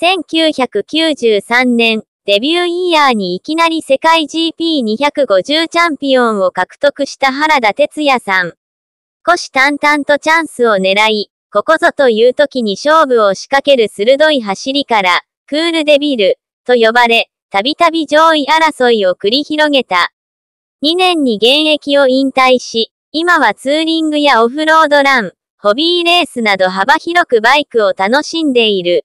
1993年、デビューイヤーにいきなり世界 GP250 チャンピオンを獲得した原田哲也さん。虎視眈々とチャンスを狙い、ここぞという時に勝負を仕掛ける鋭い走りから、クールデビル、と呼ばれ、たびたび上位争いを繰り広げた。2年に現役を引退し、今はツーリングやオフロードラン、ホビーレースなど幅広くバイクを楽しんでいる。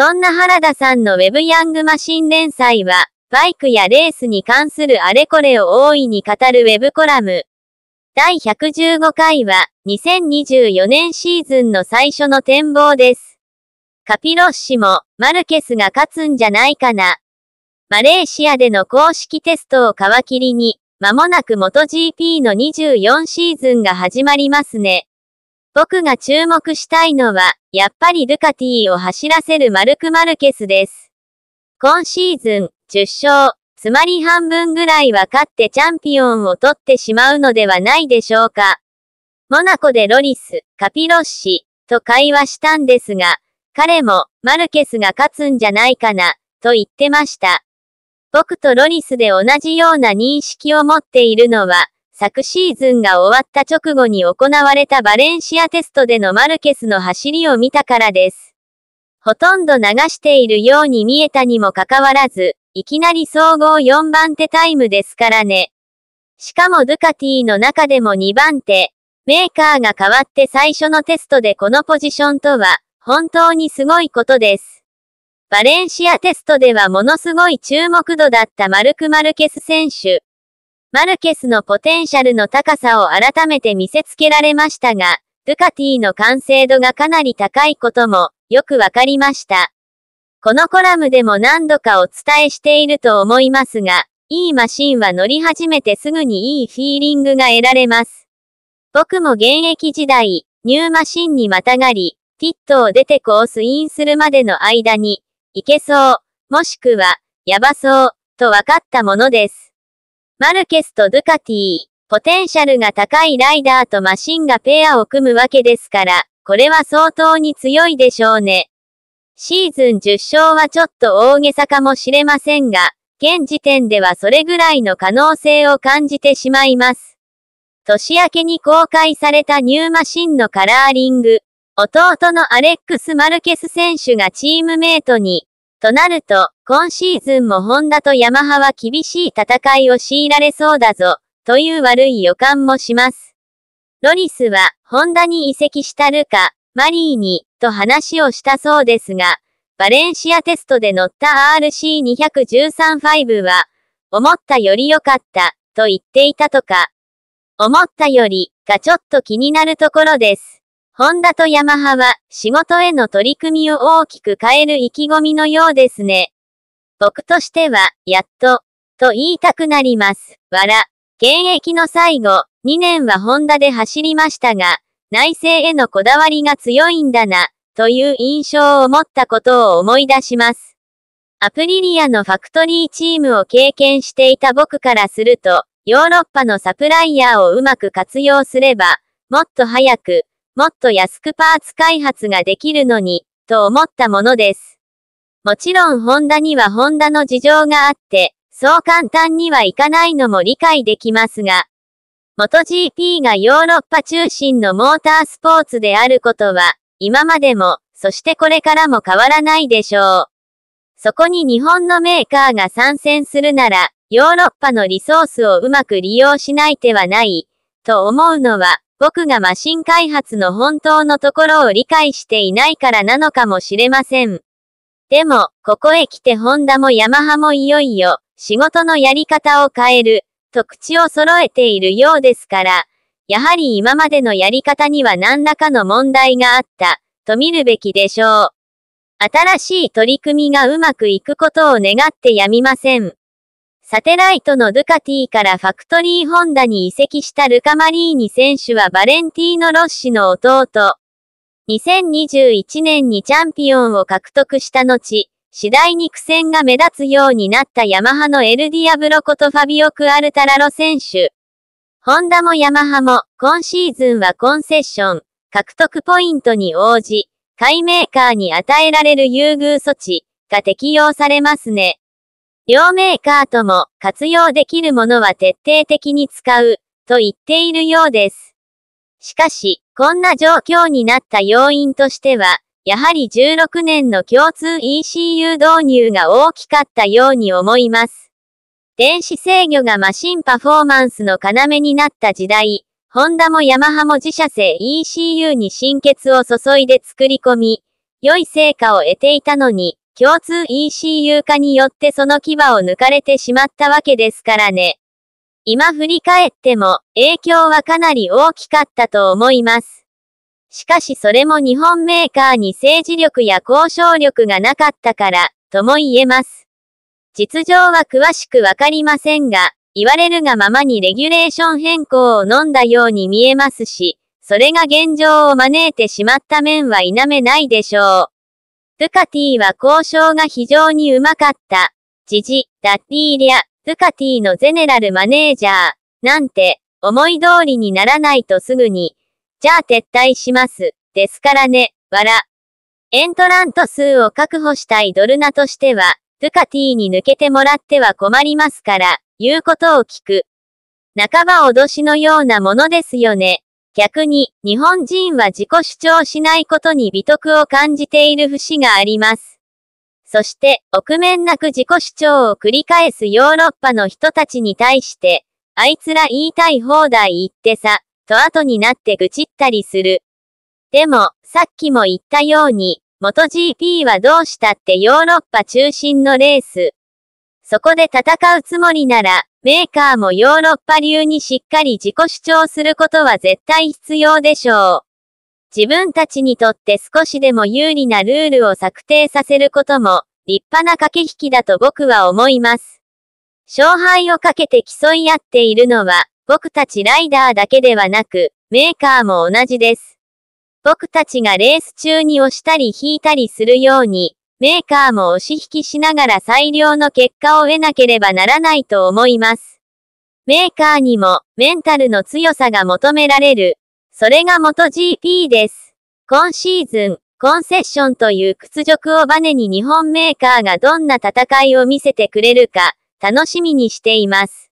そんな原田さんのウェブヤングマシン連載は、バイクやレースに関するあれこれを大いに語るウェブコラム。第115回は、2024年シーズンの最初の展望です。カピロッシも、マルケスが勝つんじゃないかな。マレーシアでの公式テストを皮切りに、まもなく MotoGP の24シーズンが始まりますね。僕が注目したいのは、やっぱりルカティを走らせるマルク・マルケスです。今シーズン、10勝、つまり半分ぐらいは勝ってチャンピオンを取ってしまうのではないでしょうか。モナコでロリス、カピロッシ、と会話したんですが、彼も、マルケスが勝つんじゃないかな、と言ってました。僕とロリスで同じような認識を持っているのは、昨シーズンが終わった直後に行われたバレンシアテストでのマルケスの走りを見たからです。ほとんど流しているように見えたにもかかわらず、いきなり総合4番手タイムですからね。しかもドゥカティの中でも2番手、メーカーが変わって最初のテストでこのポジションとは、本当にすごいことです。バレンシアテストではものすごい注目度だったマルク・マルケス選手。マルケスのポテンシャルの高さを改めて見せつけられましたが、ドゥカティの完成度がかなり高いことも、よくわかりました。このコラムでも何度かお伝えしていると思いますが、いいマシンは乗り始めてすぐにいいフィーリングが得られます。僕も現役時代、ニューマシンにまたがり、ピットを出てコースインするまでの間に、いけそう、もしくは、やばそう、とわかったものです。マルケスとドゥカティ、ポテンシャルが高いライダーとマシンがペアを組むわけですから、これは相当に強いでしょうね。シーズン10勝はちょっと大げさかもしれませんが、現時点ではそれぐらいの可能性を感じてしまいます。年明けに公開されたニューマシンのカラーリング、弟のアレックス・マルケス選手がチームメイトに、となると、今シーズンもホンダとヤマハは厳しい戦いを強いられそうだぞ、という悪い予感もします。ロリスは、ホンダに移籍したルカ、マリーに、と話をしたそうですが、バレンシアテストで乗った RC213-5 は、思ったより良かった、と言っていたとか、思ったより、がちょっと気になるところです。ホンダとヤマハは、仕事への取り組みを大きく変える意気込みのようですね。僕としては、やっと、と言いたくなります。わら。現役の最後、2年はホンダで走りましたが、内政へのこだわりが強いんだな、という印象を持ったことを思い出します。アプリリアのファクトリーチームを経験していた僕からすると、ヨーロッパのサプライヤーをうまく活用すれば、もっと早く、もっと安くパーツ開発ができるのに、と思ったものです。もちろんホンダにはホンダの事情があって、そう簡単にはいかないのも理解できますが、MotoGP がヨーロッパ中心のモータースポーツであることは、今までも、そしてこれからも変わらないでしょう。そこに日本のメーカーが参戦するなら、ヨーロッパのリソースをうまく利用しない手はない、と思うのは、僕がマシン開発の本当のところを理解していないからなのかもしれません。でも、ここへ来てホンダもヤマハもいよいよ、仕事のやり方を変える、と口を揃えているようですから、やはり今までのやり方には何らかの問題があった、と見るべきでしょう。新しい取り組みがうまくいくことを願ってやみません。サテライトのドゥカティからファクトリーホンダに移籍したルカマリーニ選手はバレンティーノ・ロッシの弟。2021年にチャンピオンを獲得した後、次第に苦戦が目立つようになったヤマハのエルディアブロコとファビオ・クアルタラロ選手。ホンダもヤマハも今シーズンはコンセッション、獲得ポイントに応じ、買いメーカーに与えられる優遇措置が適用されますね。両メーカーとも活用できるものは徹底的に使うと言っているようです。しかし、こんな状況になった要因としては、やはり16年の共通 ECU 導入が大きかったように思います。電子制御がマシンパフォーマンスの要になった時代、ホンダもヤマハも自社製 ECU に心血を注いで作り込み、良い成果を得ていたのに、共通 ECU 化によってその牙を抜かれてしまったわけですからね。今振り返っても、影響はかなり大きかったと思います。しかしそれも日本メーカーに政治力や交渉力がなかったから、とも言えます。実情は詳しくわかりませんが、言われるがままにレギュレーション変更を飲んだように見えますし、それが現状を招いてしまった面は否めないでしょう。ドゥカティは交渉が非常にうまかった。ジジ、ダッティーリャ、ドゥカティのゼネラルマネージャー、なんて、思い通りにならないとすぐに、じゃあ撤退します、ですからね、わら。エントラント数を確保したいドルナとしては、ドゥカティに抜けてもらっては困りますから、言うことを聞く。半ば脅しのようなものですよね。逆に、日本人は自己主張しないことに美徳を感じている節があります。そして、臆面なく自己主張を繰り返すヨーロッパの人たちに対して、あいつら言いたい放題言ってさ、と後になって愚痴ったりする。でも、さっきも言ったように、元 GP はどうしたってヨーロッパ中心のレース。そこで戦うつもりなら、メーカーもヨーロッパ流にしっかり自己主張することは絶対必要でしょう。自分たちにとって少しでも有利なルールを策定させることも、立派な駆け引きだと僕は思います。勝敗をかけて競い合っているのは、僕たちライダーだけではなく、メーカーも同じです。僕たちがレース中に押したり引いたりするように、メーカーも押し引きしながら最良の結果を得なければならないと思います。メーカーにもメンタルの強さが求められるそれが元 GP です。今シーズン、コンセッションという屈辱をバネに日本メーカーがどんな戦いを見せてくれるか、楽しみにしています。